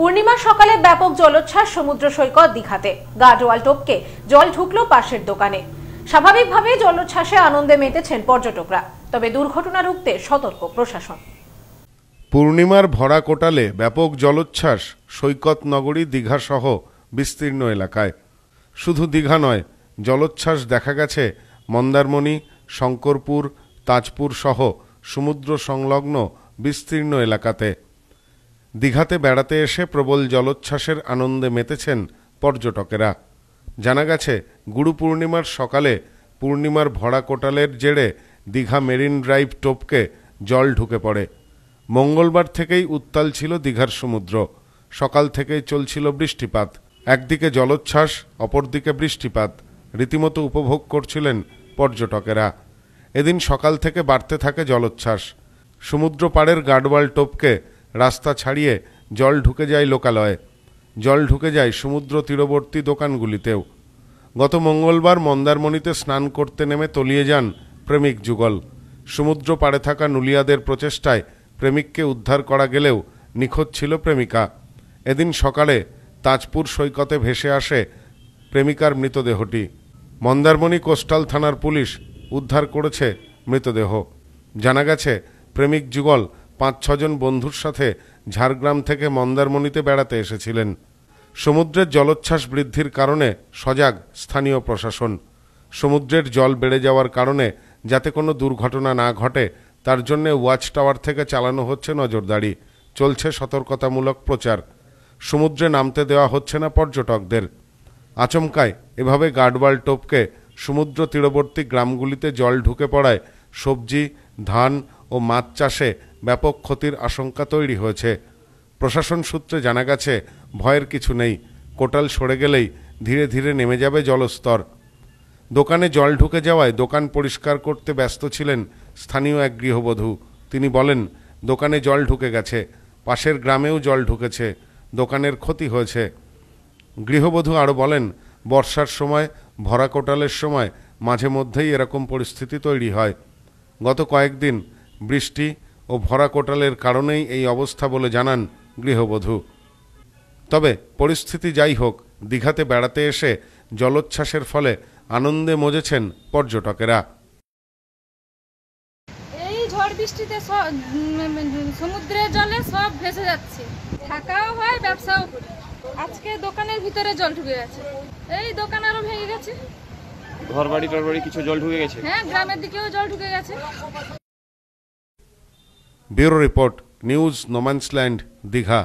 পূর্ণিমা সকালে ব্যাপক জলোচ্ছ্বাস সমুদ্র সৈকত দিঘাতে গাডওয়াল টোপকে জল ঢুকলো পাশের দোকানে স্বাভাবিকভাবে জলোচ্ছ্বাসে আনন্দে মেতেছেন পর্যটকরা তবে দুর্ঘটনা রুখতে সতর্ক প্রশাসন পূর্ণিমার ভরা কোটালে ব্যাপক জলোচ্ছ্বাস সৈকত নগরী দীঘাসহ বিস্তীর্ণ এলাকায় শুধু দীঘা নয় জলোচ্ছ্বাস দেখা গেছে মন্দারমণি শঙ্করপুর তাজপুর সহ সমুদ্র সংলগ্ন বিস্তীর্ণ এলাকাতে দীঘাতে বেড়াতে এসে প্রবল জলোচ্ছ্বাসের আনন্দে মেতেছেন পর্যটকেরা জানা গেছে গুরু পূর্ণিমার সকালে পূর্ণিমার ভরা কোটালের জেড়ে দীঘা মেরিন ড্রাইভ টোপকে জল ঢুকে পড়ে মঙ্গলবার থেকেই উত্তাল ছিল দীঘার সমুদ্র সকাল থেকেই চলছিল বৃষ্টিপাত একদিকে জলোচ্ছ্বাস অপরদিকে বৃষ্টিপাত রীতিমতো উপভোগ করছিলেন পর্যটকেরা এদিন সকাল থেকে বাড়তে থাকে জলোচ্ছ্বাস সমুদ্র পাড়ের গার্ডওয়াল টোপকে রাস্তা ছাড়িয়ে জল ঢুকে যায় লোকালয়ে জল ঢুকে যায় সমুদ্র তীরবর্তী দোকানগুলিতেও গত মঙ্গলবার মন্দারমণিতে স্নান করতে নেমে তলিয়ে যান প্রেমিক যুগল সমুদ্র পাড়ে থাকা নুলিয়াদের প্রচেষ্টায় প্রেমিককে উদ্ধার করা গেলেও নিখোঁজ ছিল প্রেমিকা এদিন সকালে তাজপুর সৈকতে ভেসে আসে প্রেমিকার মৃতদেহটি মন্দারমণি কোস্টাল থানার পুলিশ উদ্ধার করেছে মৃতদেহ জানা গেছে প্রেমিক যুগল পাঁচ ছজন বন্ধুর সাথে ঝাড়গ্রাম থেকে মন্দারমণিতে বেড়াতে এসেছিলেন সমুদ্রের জলোচ্ছ্বাস বৃদ্ধির কারণে সজাগ স্থানীয় প্রশাসন সমুদ্রের জল বেড়ে যাওয়ার কারণে যাতে কোনো দুর্ঘটনা না ঘটে তার জন্য ওয়াচ টাওয়ার থেকে চালানো হচ্ছে নজরদারি চলছে সতর্কতামূলক প্রচার সমুদ্রে নামতে দেওয়া হচ্ছে না পর্যটকদের আচমকায় এভাবে গার্ডওয়াল টোপকে সমুদ্র তীরবর্তী গ্রামগুলিতে জল ঢুকে পড়ায় সবজি ধান ও মাছ চাষে ব্যাপক ক্ষতির আশঙ্কা তৈরি হয়েছে প্রশাসন সূত্রে জানা গেছে ভয়ের কিছু নেই কোটাল সরে গেলেই ধীরে ধীরে নেমে যাবে জলস্তর দোকানে জল ঢুকে যাওয়ায় দোকান পরিষ্কার করতে ব্যস্ত ছিলেন স্থানীয় এক গৃহবধূ তিনি বলেন দোকানে জল ঢুকে গেছে পাশের গ্রামেও জল ঢুকেছে দোকানের ক্ষতি হয়েছে গৃহবধূ আরও বলেন বর্ষার সময় ভরা কোটালের সময় মাঝে মধ্যেই এরকম পরিস্থিতি তৈরি হয় গত কয়েকদিন বৃষ্টি ও ভরা কোটালের কারণেই এই অবস্থা বলে জানান গৃহবধূ তবে পরিস্থিতি যাই হোক দীঘাতে বেড়াতে এসে জলোচ্ছ্বাসের ফলে আনন্দে মজেছেন পর্যটকেরা সমুদ্রের জলে সব ভেসে যাচ্ছে থাকাও হয় ব্যবসাও আজকে দোকানের ভিতরে জল ঢুকে গেছে এই দোকান আরো ভেঙে গেছে ঘর বাড়ি বাড়ি কিছু জল ঢুকে গেছে হ্যাঁ গ্রামের দিকেও জল ঢুকে গেছে bureau report news no man's land Digha